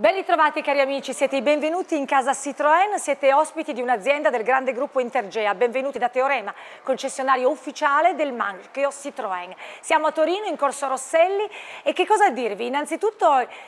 Ben ritrovati cari amici, siete i benvenuti in casa Citroën, siete ospiti di un'azienda del grande gruppo Intergea, benvenuti da Teorema, concessionario ufficiale del marchio Citroën. Siamo a Torino in Corso Rosselli e che cosa dirvi? Innanzitutto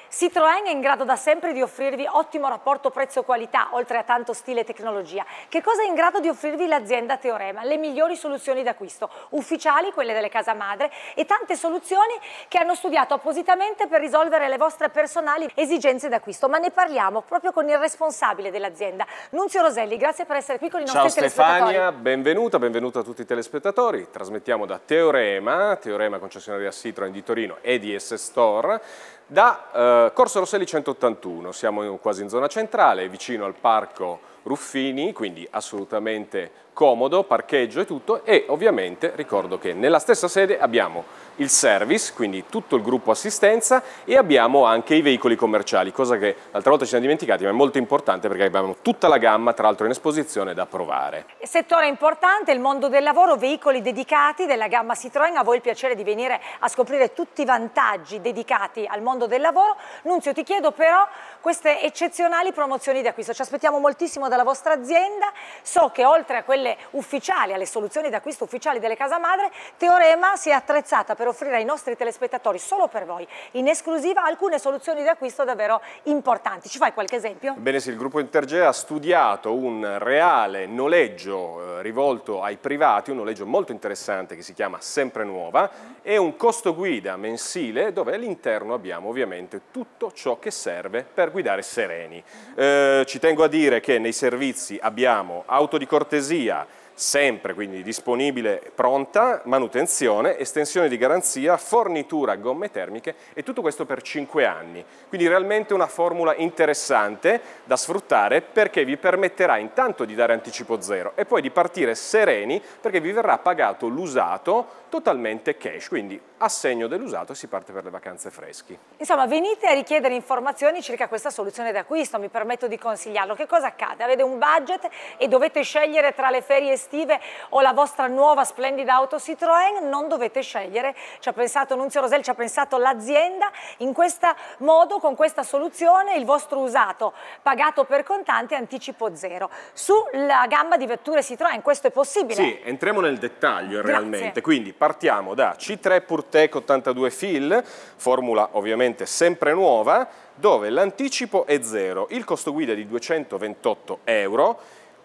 Citroën è in grado da sempre di offrirvi ottimo rapporto prezzo-qualità, oltre a tanto stile e tecnologia. Che cosa è in grado di offrirvi l'azienda Teorema? Le migliori soluzioni d'acquisto, ufficiali, quelle delle casa madre e tante soluzioni che hanno studiato appositamente per risolvere le vostre personali esigenze d'acquisto acquisto, ma ne parliamo proprio con il responsabile dell'azienda, Nunzio Roselli. Grazie per essere qui con i nostri Ciao Stefania, benvenuta, benvenuta a tutti i telespettatori. Trasmettiamo da Teorema, Teorema concessionaria Citroen di Torino e di S Store, da eh, Corso Rosselli 181. Siamo quasi in zona centrale, vicino al parco Ruffini, quindi assolutamente comodo, parcheggio e tutto e ovviamente ricordo che nella stessa sede abbiamo il service, quindi tutto il gruppo assistenza e abbiamo anche i veicoli commerciali, cosa che l'altra volta ci siamo dimenticati ma è molto importante perché abbiamo tutta la gamma tra l'altro in esposizione da provare. Settore importante, il mondo del lavoro, veicoli dedicati della gamma Citroën, a voi il piacere di venire a scoprire tutti i vantaggi dedicati al mondo del lavoro. Nunzio ti chiedo però queste eccezionali promozioni di acquisto, ci aspettiamo moltissimo dalla vostra azienda. So che oltre a quelle ufficiali, alle soluzioni d'acquisto ufficiali delle casa madre, Teorema si è attrezzata per offrire ai nostri telespettatori, solo per voi, in esclusiva alcune soluzioni d'acquisto davvero importanti. Ci fai qualche esempio? Bene sì, il gruppo Interge ha studiato un reale noleggio eh, rivolto ai privati, un noleggio molto interessante che si chiama Sempre Nuova e un costo guida mensile dove all'interno abbiamo ovviamente tutto ciò che serve per guidare sereni. Eh, ci tengo a dire che nei servizi abbiamo auto di cortesia, sempre quindi disponibile, pronta, manutenzione, estensione di garanzia, fornitura, gomme termiche e tutto questo per 5 anni. Quindi realmente una formula interessante da sfruttare perché vi permetterà intanto di dare anticipo zero e poi di partire sereni perché vi verrà pagato l'usato totalmente cash, quindi assegno dell'usato e si parte per le vacanze freschi. Insomma venite a richiedere informazioni circa questa soluzione d'acquisto, mi permetto di consigliarlo. Che cosa accade? Avete un budget e dovete scegliere tra le ferie estive estive o la vostra nuova splendida auto Citroën, non dovete scegliere, ci ha pensato Nunzio Rosel, ci ha pensato l'azienda, in questo modo, con questa soluzione, il vostro usato pagato per contante anticipo zero. Sulla gamma di vetture Citroën questo è possibile? Sì, entriamo nel dettaglio Grazie. realmente, quindi partiamo da C3 Purtec 82 Fill, formula ovviamente sempre nuova, dove l'anticipo è zero, il costo guida è di 228 euro,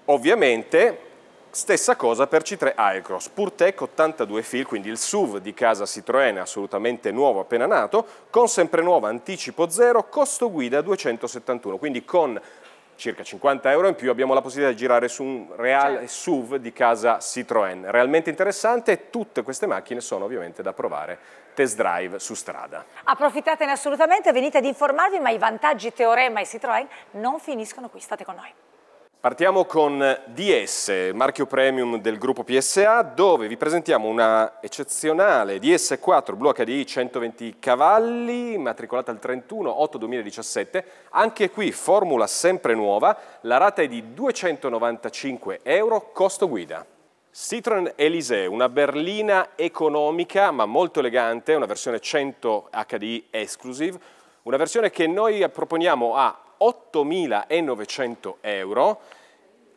ovviamente Stessa cosa per C3 Aircross, Purtec 82 fil, quindi il SUV di casa Citroën, assolutamente nuovo appena nato, con sempre nuova anticipo zero, costo guida 271, quindi con circa 50 euro in più abbiamo la possibilità di girare su un real certo. SUV di casa Citroën. Realmente interessante, tutte queste macchine sono ovviamente da provare test drive su strada. Approfittatene assolutamente, venite ad informarvi, ma i vantaggi Teorema e Citroën non finiscono qui, state con noi. Partiamo con DS, marchio premium del gruppo PSA, dove vi presentiamo una eccezionale DS4 Blu HDI 120 cavalli, matricolata al 31 8 2017. Anche qui formula sempre nuova, la rata è di 295 euro, costo guida. Citroen Elysee, una berlina economica ma molto elegante, una versione 100 HDI exclusive, una versione che noi proponiamo a 8.900 euro,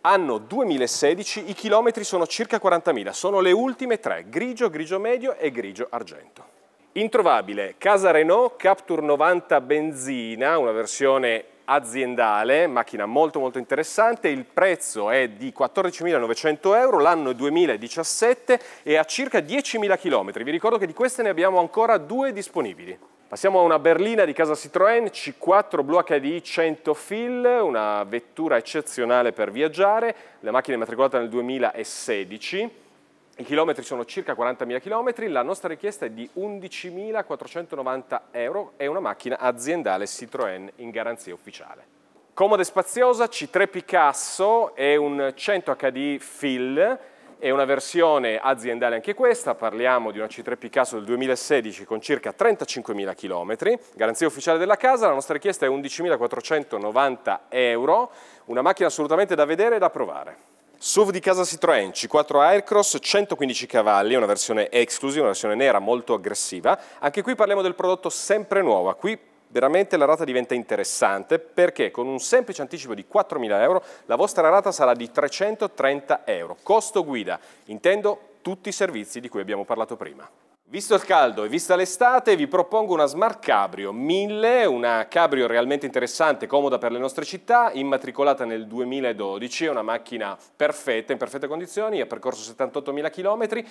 anno 2016 i chilometri sono circa 40.000, sono le ultime tre, grigio, grigio medio e grigio argento. Introvabile, casa Renault Capture 90 benzina, una versione aziendale, macchina molto molto interessante, il prezzo è di 14.900 euro, l'anno 2017 e ha circa 10.000 km. Vi ricordo che di queste ne abbiamo ancora due disponibili. Passiamo a una berlina di casa Citroën C4 Blue HDI 100 Fill, una vettura eccezionale per viaggiare, la macchina è matricolata nel 2016. I chilometri sono circa 40.000 chilometri, la nostra richiesta è di 11.490 euro, è una macchina aziendale Citroën in garanzia ufficiale. Comoda e spaziosa, C3 Picasso è un 100 HDI Fill, è una versione aziendale anche questa, parliamo di una C3 Picasso del 2016 con circa 35.000 km, garanzia ufficiale della casa, la nostra richiesta è 11.490 euro, una macchina assolutamente da vedere e da provare. SUV di casa Citroën C4 Aircross 115 cavalli, una versione exclusiva, una versione nera molto aggressiva. Anche qui parliamo del prodotto sempre nuovo, qui veramente la rata diventa interessante perché con un semplice anticipo di 4.000 euro la vostra rata sarà di 330 euro. Costo guida, intendo tutti i servizi di cui abbiamo parlato prima. Visto il caldo e vista l'estate vi propongo una Smart Cabrio 1000, una Cabrio realmente interessante, comoda per le nostre città, immatricolata nel 2012, è una macchina perfetta, in perfette condizioni, ha percorso 78.000 km,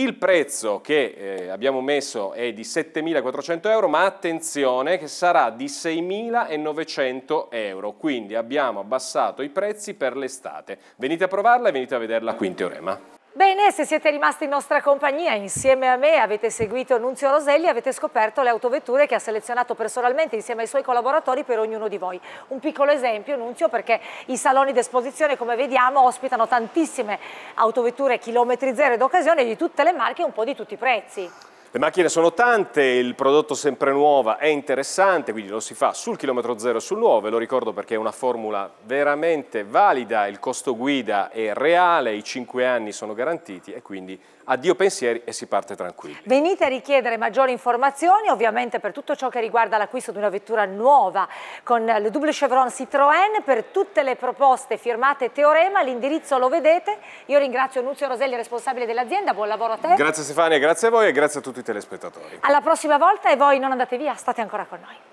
il prezzo che eh, abbiamo messo è di 7.400 euro, ma attenzione che sarà di 6.900 euro, quindi abbiamo abbassato i prezzi per l'estate. Venite a provarla e venite a vederla qui in teorema. Bene, se siete rimasti in nostra compagnia insieme a me, avete seguito Nunzio Roselli, avete scoperto le autovetture che ha selezionato personalmente insieme ai suoi collaboratori per ognuno di voi. Un piccolo esempio, Nunzio, perché i saloni d'esposizione, come vediamo, ospitano tantissime autovetture chilometri zero ed occasione di tutte le marche e un po' di tutti i prezzi. Le macchine sono tante, il prodotto sempre nuova è interessante, quindi lo si fa sul chilometro zero e sul nuovo, e lo ricordo perché è una formula veramente valida, il costo guida è reale, i 5 anni sono garantiti e quindi addio pensieri e si parte tranquilli. Venite a richiedere maggiori informazioni, ovviamente per tutto ciò che riguarda l'acquisto di una vettura nuova con le double Chevron Citroën, per tutte le proposte firmate Teorema, l'indirizzo lo vedete. Io ringrazio Nunzio Roselli, responsabile dell'azienda, buon lavoro a te. Grazie Stefania, grazie a voi e grazie a tutti telespettatori. Alla prossima volta e voi non andate via, state ancora con noi.